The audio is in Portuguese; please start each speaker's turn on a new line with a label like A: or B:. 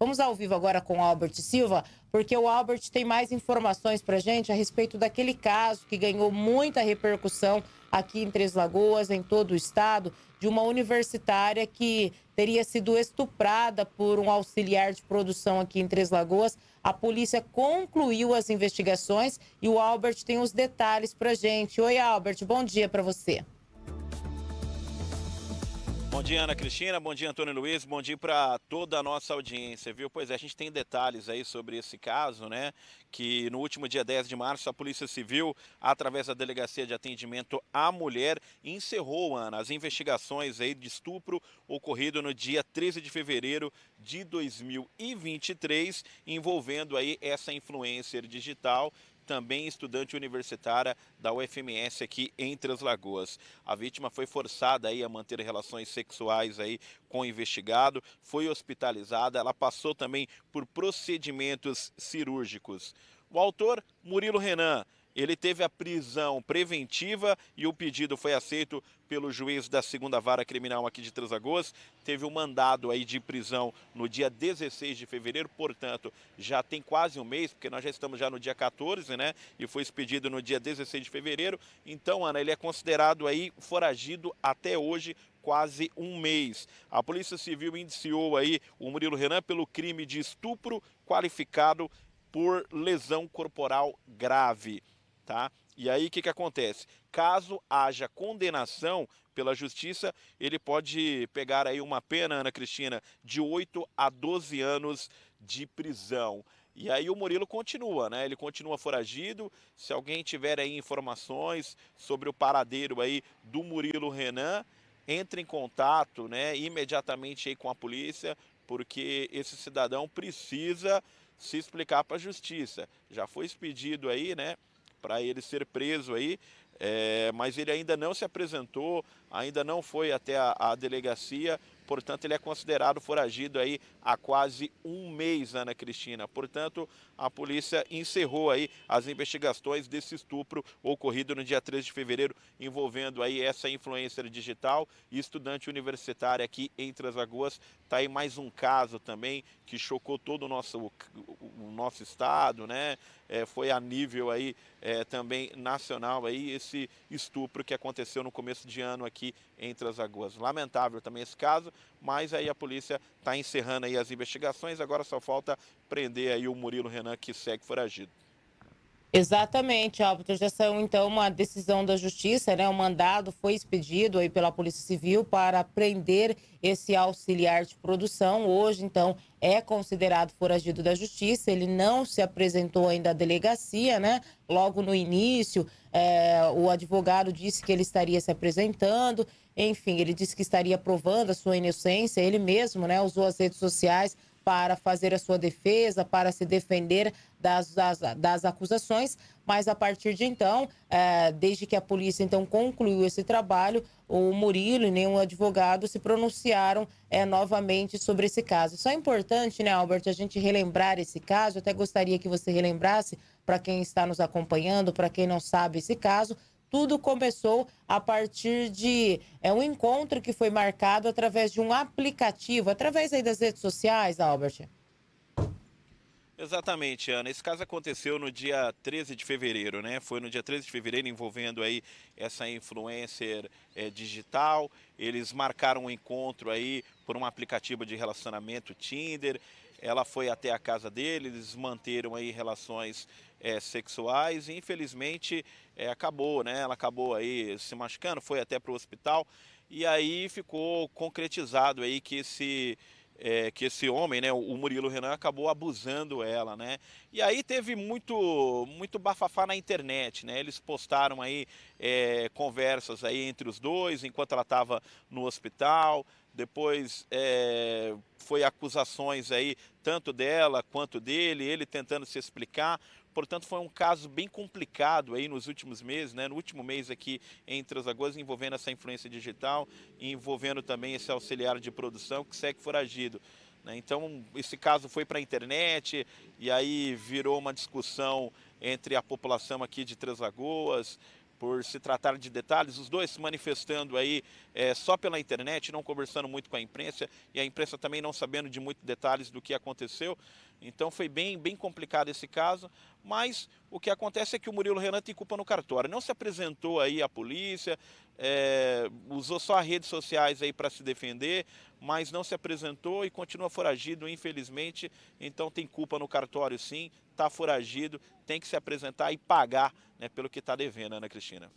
A: Vamos ao vivo agora com o Albert Silva, porque o Albert tem mais informações para gente a respeito daquele caso que ganhou muita repercussão aqui em Três Lagoas, em todo o estado, de uma universitária que teria sido estuprada por um auxiliar de produção aqui em Três Lagoas. A polícia concluiu as investigações e o Albert tem os detalhes para gente. Oi, Albert, bom dia para você.
B: Bom dia, Ana Cristina. Bom dia, Antônio Luiz. Bom dia para toda a nossa audiência, viu? Pois é, a gente tem detalhes aí sobre esse caso, né? Que no último dia 10 de março, a Polícia Civil, através da Delegacia de Atendimento à Mulher, encerrou, Ana, as investigações aí de estupro ocorrido no dia 13 de fevereiro de 2023, envolvendo aí essa influencer digital também estudante universitária da UFMS aqui em Três Lagoas. A vítima foi forçada aí a manter relações sexuais aí com o investigado, foi hospitalizada, ela passou também por procedimentos cirúrgicos. O autor, Murilo Renan, ele teve a prisão preventiva e o pedido foi aceito pelo juiz da segunda vara criminal aqui de Transagoas. Teve um mandado aí de prisão no dia 16 de fevereiro, portanto, já tem quase um mês, porque nós já estamos já no dia 14, né? E foi expedido no dia 16 de fevereiro. Então, Ana, ele é considerado aí foragido até hoje quase um mês. A Polícia Civil indiciou aí o Murilo Renan pelo crime de estupro qualificado por lesão corporal grave tá? E aí o que, que acontece? Caso haja condenação pela justiça, ele pode pegar aí uma pena, Ana Cristina, de 8 a 12 anos de prisão. E aí o Murilo continua, né? Ele continua foragido. Se alguém tiver aí informações sobre o paradeiro aí do Murilo Renan, entre em contato, né, imediatamente aí com a polícia, porque esse cidadão precisa se explicar para a justiça. Já foi expedido aí, né, para ele ser preso aí, é, mas ele ainda não se apresentou, ainda não foi até a, a, delegacia, portanto ele é considerado foragido aí há quase um mês, Ana Cristina. Portanto, a polícia encerrou aí as investigações desse estupro ocorrido no dia 13 de fevereiro, envolvendo aí essa influencer digital e estudante universitária aqui em Três Está aí mais um caso também que chocou todo o nosso no nosso estado, né? É, foi a nível aí é, também nacional aí esse estupro que aconteceu no começo de ano aqui entre as águas. Lamentável também esse caso, mas aí a polícia está encerrando aí as investigações, agora só falta prender aí o Murilo Renan que segue foragido.
A: Exatamente, Alberto. Já saiu então uma decisão da Justiça, né? O mandado foi expedido aí pela Polícia Civil para prender esse auxiliar de produção. Hoje, então, é considerado foragido da Justiça. Ele não se apresentou ainda à delegacia, né? Logo no início, é, o advogado disse que ele estaria se apresentando. Enfim, ele disse que estaria provando a sua inocência. Ele mesmo, né? Usou as redes sociais para fazer a sua defesa, para se defender das, das, das acusações, mas a partir de então, é, desde que a polícia então concluiu esse trabalho, o Murilo e nenhum advogado se pronunciaram é, novamente sobre esse caso. Só é importante, né, Albert, a gente relembrar esse caso, Eu até gostaria que você relembrasse para quem está nos acompanhando, para quem não sabe esse caso, tudo começou a partir de é, um encontro que foi marcado através de um aplicativo, através aí das redes sociais, Albert.
B: Exatamente, Ana. Esse caso aconteceu no dia 13 de fevereiro, né? Foi no dia 13 de fevereiro envolvendo aí essa influencer é, digital. Eles marcaram um encontro aí por um aplicativo de relacionamento Tinder ela foi até a casa dele, eles manteram aí relações é, sexuais e infelizmente é, acabou, né? Ela acabou aí se machucando, foi até para o hospital e aí ficou concretizado aí que esse é, que esse homem, né, o Murilo Renan, acabou abusando ela, né? E aí teve muito, muito bafafá na internet, né? Eles postaram aí é, conversas aí entre os dois, enquanto ela estava no hospital depois é, foi acusações aí, tanto dela quanto dele, ele tentando se explicar. Portanto, foi um caso bem complicado aí nos últimos meses, né? no último mês aqui em Transagoas, envolvendo essa influência digital, envolvendo também esse auxiliar de produção que segue foragido. Né? Então, esse caso foi para a internet e aí virou uma discussão entre a população aqui de Lagoas por se tratar de detalhes, os dois se manifestando aí é, só pela internet, não conversando muito com a imprensa e a imprensa também não sabendo de muitos detalhes do que aconteceu. Então foi bem, bem complicado esse caso, mas o que acontece é que o Murilo Renan tem culpa no cartório. Não se apresentou aí à polícia, é, usou só as redes sociais aí para se defender, mas não se apresentou e continua foragido, infelizmente. Então tem culpa no cartório sim, está foragido, tem que se apresentar e pagar né, pelo que está devendo, Ana né, Cristina.